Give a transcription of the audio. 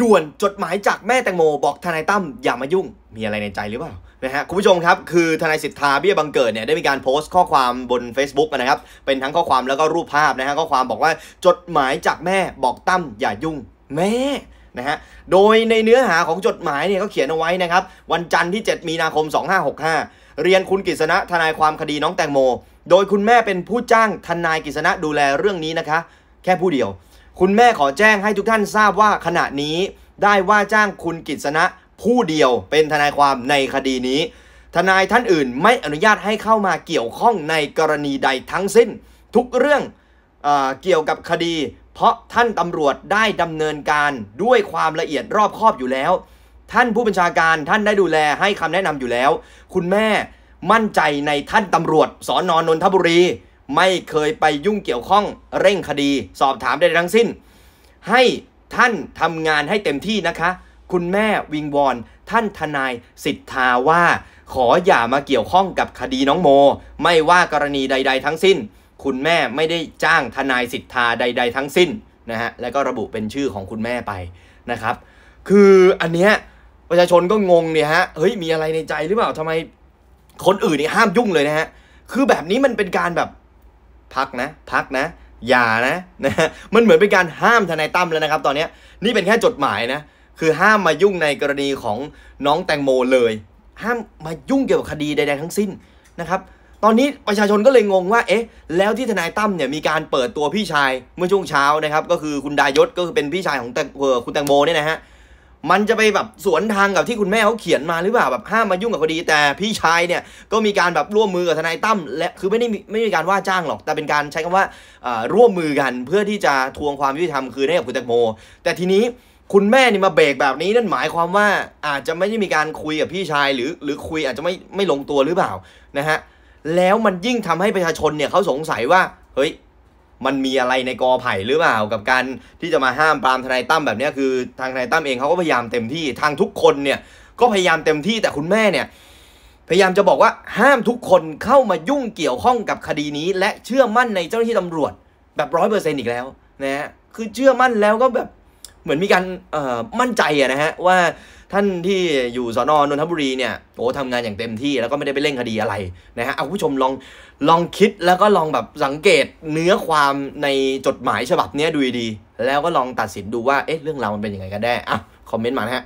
ด่วน จดหมายจากแม่แตงโม บอกทนายตั้มอย่ามายุ่งมีอะไรในใจหรือเปล่านะฮะคุณผู้ชมครับ คือทนายสิทธาเบี้ยบังเกิดเนี่ยได้มีการโพสต์ข้อความบน Facebook นะครับเป็นทั้งข้อความแล้วก็รูปภาพนะฮะข้อความบอกว่าจดหมายจากแม่บอกตั้มอย่ายุ่ง แม่นะฮะโดยในเนื้อหาของจดหมายเนี่ยเขาเขียนเอาไว้นะครับวันจันทร์ที่ 7 มีนาคม 2565 เรียนคุณกฤษณะทนายความคดีน้องแตงโม โดยคุณแม่เป็นผู้จ้างทนายกฤษณะดูแลเรื่องนี้นะคะแค่ผู้เดียวคุณแม่ขอแจ้งให้ทุกท่านทราบว่าขณะนี้ได้ว่าจ้างคุณกิษณะผู้เดียวเป็นทนายความในคดีนี้ ทนายท่านอื่น ไม่อนุญาตให้เข้ามาเกี่ยวข้องในกรณีใดทั้งสิ้น ทุกเรื่องเอเกี่ยวกับคดีเพราะท่านตำรวจได้ดำเนินการด้วยความละเอียดรอบคอบอยู่แล้ว ท่านผู้บัญชาการท่านได้ดูแลให้คำแนะนำอยู่แล้ว คุณแม่มั่นใจในท่านตำรวจสอนอนนทบุรีไม่เคยไปยุ่งเกี่ยวข้องเร่งคดีสอบถามได้ทั้งสิ้น ให้ท่านทำงานให้เต็มที่นะคะ คุณแม่วิงวอนท่านทนายสิทธาว่า ขออย่ามาเกี่ยวข้องกับคดีน้องโม ไม่ว่ากรณีใดๆทั้งสิ้น คุณแม่ไม่ได้จ้างทนายสิทธาใดๆทั้งสิ้น นะฮะแล้วก็ระบุเป็นชื่อของคุณแม่ไปนะครับ คืออันเนี้ยประชาชนก็งงเนี่ยฮะเฮ้ยมีอะไรในใจหรือเปล่าทำไมคนอื่นนี่ห้ามยุ่งเลยนะฮะคือแบบนี้มันเป็นการแบบพักนะพักนะอย่านะนะมันเหมือนเป็นการห้ามทนายตั้มแล้วนะครับตอนนี้นี่เป็นแค่จดหมายนะคือห้ามมายุ่งในกรณีของน้องแตงโมเลย ห้ามมายุ่งเกี่ยวกับคดีใดๆทั้งสิ้นนะครับตอนนี้ประชาชนก็เลยงงว่า เอ๊ะแล้วที่ทนายตั้มเนี่ยมีการเปิดตัวพี่ชายเมื่อช่วงเช้านะครับก็คือคุณดายศก็คือเป็นพี่ชายของคุณแตงโมเนี่ยนะฮะมันจะไปแบบสวนทางกับที่คุณแม่เขาเขียนมาหรือเปล่าแบบห้ามมายุ่งกับคดีแต่พี่ชายเนี่ยก็มีการแบบร่วมมือกับทนายตั้มและคือไม่ได้ไม่มีการว่าจ้างหรอกแต่เป็นการ ใช้คำว่าร่วมมือกันเพื่อที่จะทวงความยุติธรรมคืนให้กับคุณแตงโม แต่ทีนี้คุณแม่นี่มาเบรกแบบนี้นั่นหมายความว่าอาจจะไม่ได้มีการคุยกับพี่ชายหรือหรือคุยอาจจะไม่ไม่ลงตัวหรือเปล่านะฮะแล้วมันยิ่งทำให้ประชาชนเนี่ยเขาสงสัยว่าเฮ้ยมันมีอะไรในกอไผ่หรือเปล่ากับการที่จะมาห้ามปรามทนายตั้มแบบนี้คือทางทนายตั้มเองเขาก็พยายามเต็มที่ทางทุกคนเนี่ยก็พยายามเต็มที่แต่คุณแม่เนี่ยพยายามจะบอกว่าห้ามทุกคนเข้ามายุ่งเกี่ยวข้องกับคดีนี้ และเชื่อมั่นในเจ้าหน้าที่ตำรวจแบบร้อยเปอร์เซนต์อีกแล้วนะฮะคือเชื่อมั่นแล้วก็แบบเหมือนมีการมั่นใจอะนะฮะว่าท่านที่อยู่สอนอนนทบุรีเนี่ยโอ้ทำงานอย่างเต็มที่แล้วก็ไม่ได้ไปเร่งคดีอะไร นะฮะ เอาผู้ชมลองลองคิดแล้วก็ลองแบบสังเกตเนื้อความในจดหมายฉบับนี้ดูดี แล้วก็ลองตัดสินดูว่า เอ๊ะ เรื่องราวมันเป็นยังไงกันแน่อ่ะ คอมเมนต์มาฮะ